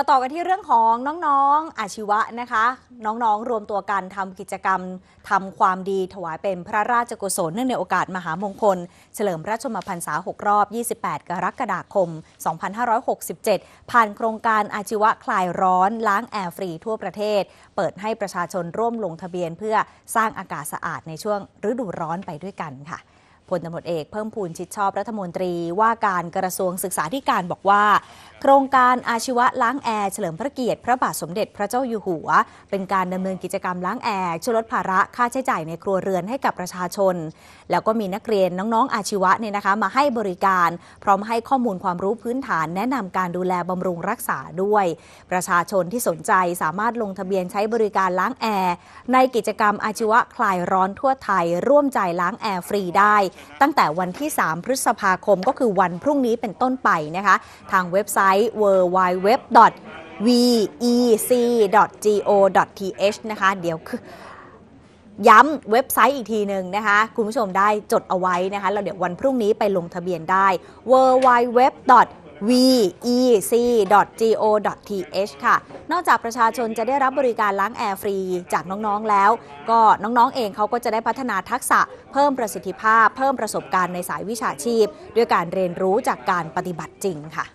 มาต่อกันที่เรื่องของน้องๆออาชีวะนะคะ น้องๆ รวมตัวกันทำกิจกรรมทำความดีถวายเป็นพระราชกุศลเนื่องในโอกาสมหามงคล เฉลิมพระชนมพรรษา6 รอบ 28 กรกฎาคม 2567 ผ่านโครงการอาชีวะคลายร้อนล้างแอร์ฟรีทั่วประเทศ เปิดให้ประชาชนร่วมลงทะเบียนเพื่อสร้างอากาศสะอาดในช่วง ฤดูร้อนไปด้วยกันค่ะพลตำรวจเอกเพิ่มพูนชิดชอบรัฐมนตรีว่าการกระทรวงศึกษาธิการบอกว่าโครงการอาชีวะล้างแอร์เฉลิมพระเกียรติพระบาทสมเด็จพระเจ้าอยู่หัว เป็นการดำเนินกิจกรรม ล้างแอร์ช่วยลดภาระค่าใช้จ่ายในครัวเรือนให้กับประชาชน แล้วก็มีนักเรียนน้อง ๆ อาชีวะเนี่ยนะคะมาให้บริการ พร้อมให้ข้อมูลความรู้พื้นฐานแนะนำการดูแลบำรุงรักษาด้วย ประชาชนที่สนใจสามารถลงทะเบียนใช้บริการล้างแอร์ในกิจกรรมอาชีวะคลายร้อนทั่วไทย ร่วมใจล้างแอร์ฟรีได้ตั้งแต่วันที่3พฤษภาคมก็คือวันพรุ่งนี้เป็นต้นไปนะคะทางเว็บไซต์ต์ www vec.go.th นะคะ เดี๋ยวคือย้ำเว็บไซต์อีกทีหนึ่งนะคะคุณผู้ชมได้จดเอาไว้นะคะ เราเดี๋ยววันพรุ่งนี้ไปลงทะเบียนได้ www vec.go.th ค่ะ นอกจากประชาชนจะได้รับบริการล้างแอร์ฟรีจากน้องๆแล้ว ก็น้อง ๆ เองเขาก็จะได้พัฒนาทักษะเพิ่มประสิทธิภาพ เพิ่มประสบการณ์ในสายวิชาชีพ ด้วยการเรียนรู้จากการปฏิบัติจริงค่ะ